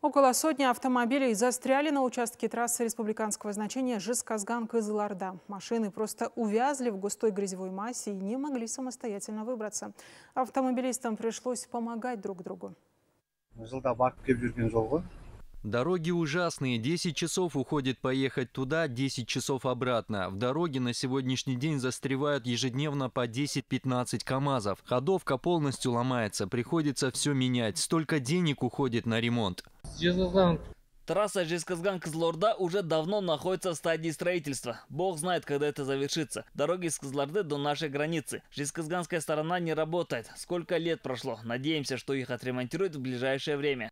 Около сотни автомобилей застряли на участке трассы республиканского значения Жесказган-Кызыларда. Машины просто увязли в густой грязевой массе и не могли самостоятельно выбраться. Автомобилистам пришлось помогать друг другу. Дороги ужасные. 10 часов уходит поехать туда, 10 часов обратно. В дороге на сегодняшний день застревают ежедневно по 10-15 КАМАЗов. Ходовка полностью ломается, приходится все менять. Столько денег уходит на ремонт. Жезказган. Трасса Жезказган-Кызылорда уже давно находится в стадии строительства. Бог знает, когда это завершится. Дороги из Кызылорды до нашей границы. Жезказганская сторона не работает. Сколько лет прошло. Надеемся, что их отремонтируют в ближайшее время.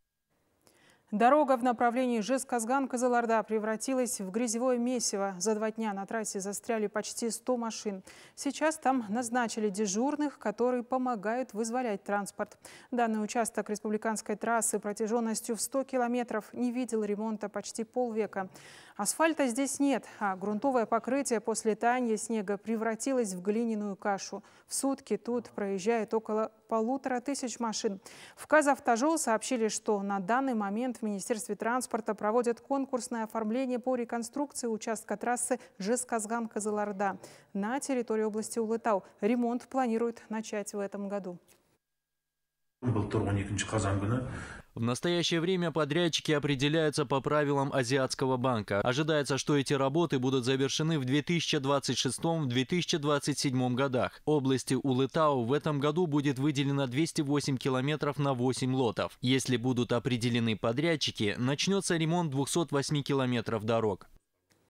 Дорога в направлении жезказган казаларда превратилась в грязевое месиво. За два дня на трассе застряли почти 100 машин. Сейчас там назначили дежурных, которые помогают вызволять транспорт. Данный участок республиканской трассы протяженностью в 100 километров не видел ремонта почти полвека. Асфальта здесь нет, а грунтовое покрытие после таяния снега превратилось в глиняную кашу. В сутки тут проезжает около полутора тысяч машин. В Казавтожол сообщили, что на данный момент в Министерстве транспорта проводят конкурсное оформление по реконструкции участка трассы Жесказган-Козыларда на территории области Улытау. Ремонт планируют начать в этом году в настоящее время подрядчики определяются по правилам Азиатского банка. Ожидается, что эти работы будут завершены в 2026-2027 годах. Области Улытау в этом году будет выделено 208 километров на 8 лотов. Если будут определены подрядчики, начнется ремонт 208 километров дорог.